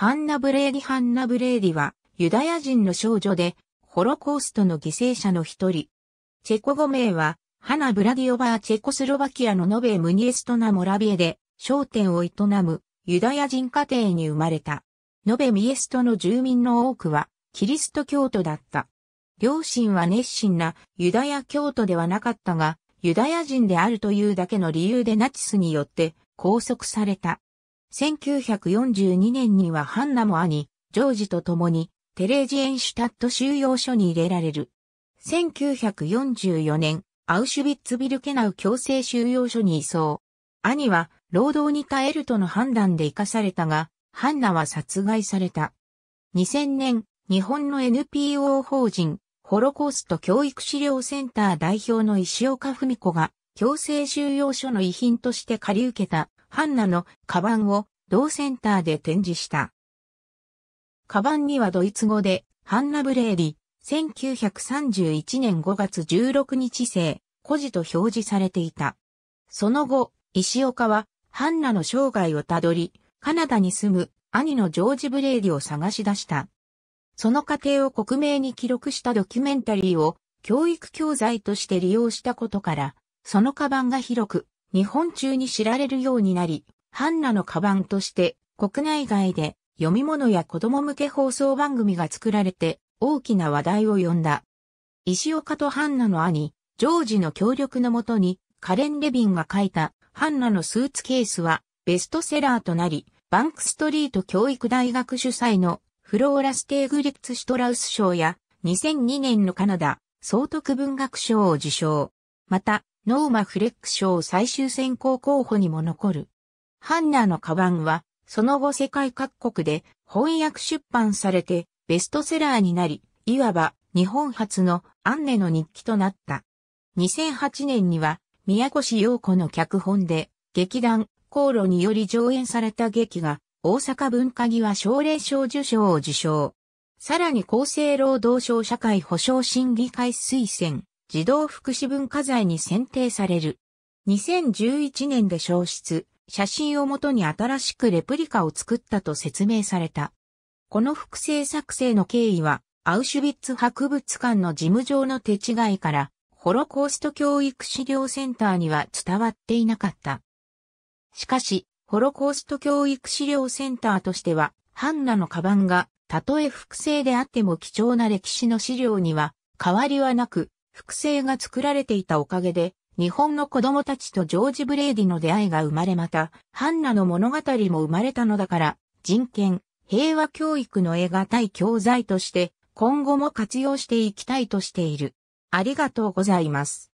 ハンナ・ブレーディ・ハンナ・ブレーディは、ユダヤ人の少女で、ホロコーストの犠牲者の一人。チェコ語名は、ハナ・ブラディオバーチェコスロバキアのノベムニエストナ・モラビエで、商店を営む、ユダヤ人家庭に生まれた。ノベミエストの住民の多くは、キリスト教徒だった。両親は熱心なユダヤ教徒ではなかったが、ユダヤ人であるというだけの理由でナチスによって拘束された。1942年にはハンナも兄、ジョージと共にテレージエンシュタット収容所に入れられる。1944年、アウシュビッツビルケナウ強制収容所に移送。兄は労働に耐えるとの判断で生かされたが、ハンナは殺害された。2000年、日本の NPO 法人、ホロコースト教育資料センター代表の石岡文子が、強制収容所の遺品として借り受けたハンナのカバンを同センターで展示した。カバンにはドイツ語で、ハンナ・ブレーリ、1931年5月16日生、孤児と表示されていた。その後、石岡は、ハンナの生涯をたどり、カナダに住む兄のジョージ・ブレーリを探し出した。その過程を克明に記録したドキュメンタリーを教育教材として利用したことから、そのカバンが広く日本中に知られるようになり、ハンナのカバンとして国内外で読み物や子供向け放送番組が作られて大きな話題を呼んだ。石岡とハンナの兄、ジョージの協力のもとにカレン・レビンが書いたハンナのスーツケースはベストセラーとなり、バンクストリート教育大学主催のフローラ・ステーグリッツ・シュトラウス賞や2002年のカナダ総督文学賞を受賞。また、ノーマ・フレック賞最終選考候補にも残る。ハンナのカバンは、その後世界各国で翻訳出版されてベストセラーになり、いわば日本初のアンネの日記となった。2008年には宮越洋子の脚本で劇団航路により上演された劇が大阪文化際奨励賞受賞を受賞。さらに厚生労働省社会保障審議会推薦、児童福祉文化財に選定される。2011年で消失、写真をもとに新しくレプリカを作ったと説明された。この複製作成の経緯は、アウシュビッツ博物館の事務上の手違いから、ホロコースト教育資料センターには伝わっていなかった。しかし、ホロコースト教育資料センターとしては、ハンナのカバンが、たとえ複製であっても貴重な歴史の資料には、変わりはなく、複製が作られていたおかげで、日本の子供たちとジョージ・ブレイディの出会いが生まれまた、ハンナの物語も生まれたのだから、人権、平和教育の絵が対教材として、今後も活用していきたいとしている。ありがとうございます。